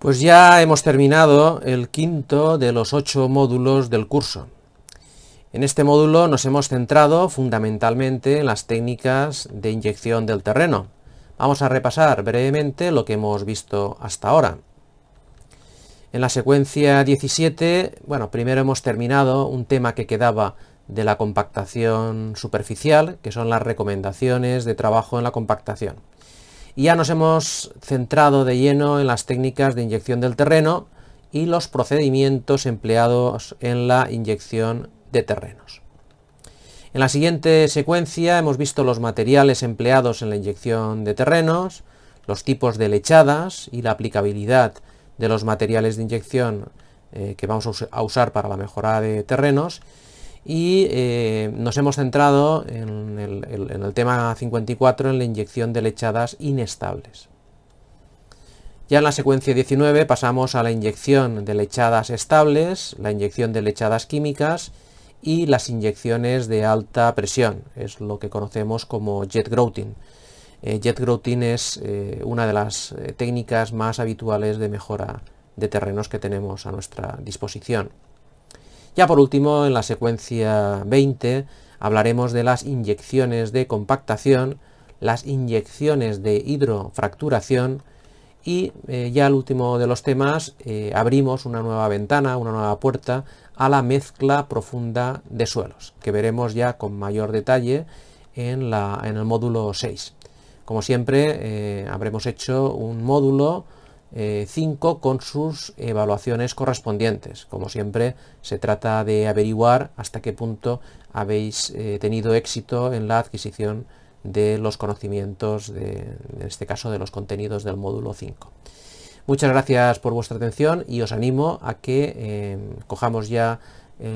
Pues ya hemos terminado el quinto de los ocho módulos del curso. En este módulo nos hemos centrado fundamentalmente en las técnicas de inyección del terreno. Vamos a repasar brevemente lo que hemos visto hasta ahora. En la secuencia 17, bueno, primero hemos terminado un tema que quedaba de la compactación superficial, que son las recomendaciones de trabajo en la compactación. Y ya nos hemos centrado de lleno en las técnicas de inyección del terreno y los procedimientos empleados en la inyección de terrenos. En la siguiente secuencia hemos visto los materiales empleados en la inyección de terrenos, los tipos de lechadas y la aplicabilidad de los materiales de inyección eh, que vamos a usar para la mejora de terrenos y eh, nos hemos centrado en el, tema 54 en la inyección de lechadas inestables. Ya en la secuencia 19 pasamos a la inyección de lechadas estables, la inyección de lechadas químicas y las inyecciones de alta presión, es lo que conocemos como jet grouting. Eh, jet grouting es eh, una de las técnicas más habituales de mejora de terrenos que tenemos a nuestra disposición. Ya por último, en la secuencia 20 hablaremos de las inyecciones de compactación, las inyecciones de hidrofracturación y eh, ya el último de los temas eh, abrimos una nueva ventana, una nueva puerta a la mezcla profunda de suelos, que veremos ya con mayor detalle en, el módulo 6. Como siempre, eh, habremos hecho un módulo 5 eh, con sus evaluaciones correspondientes. Como siempre, se trata de averiguar hasta qué punto habéis eh, tenido éxito en la adquisición de los conocimientos, de, en este caso de los contenidos del módulo 5. Muchas gracias por vuestra atención y os animo a que eh, cojamos ya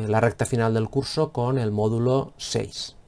la recta final del curso con el módulo 6.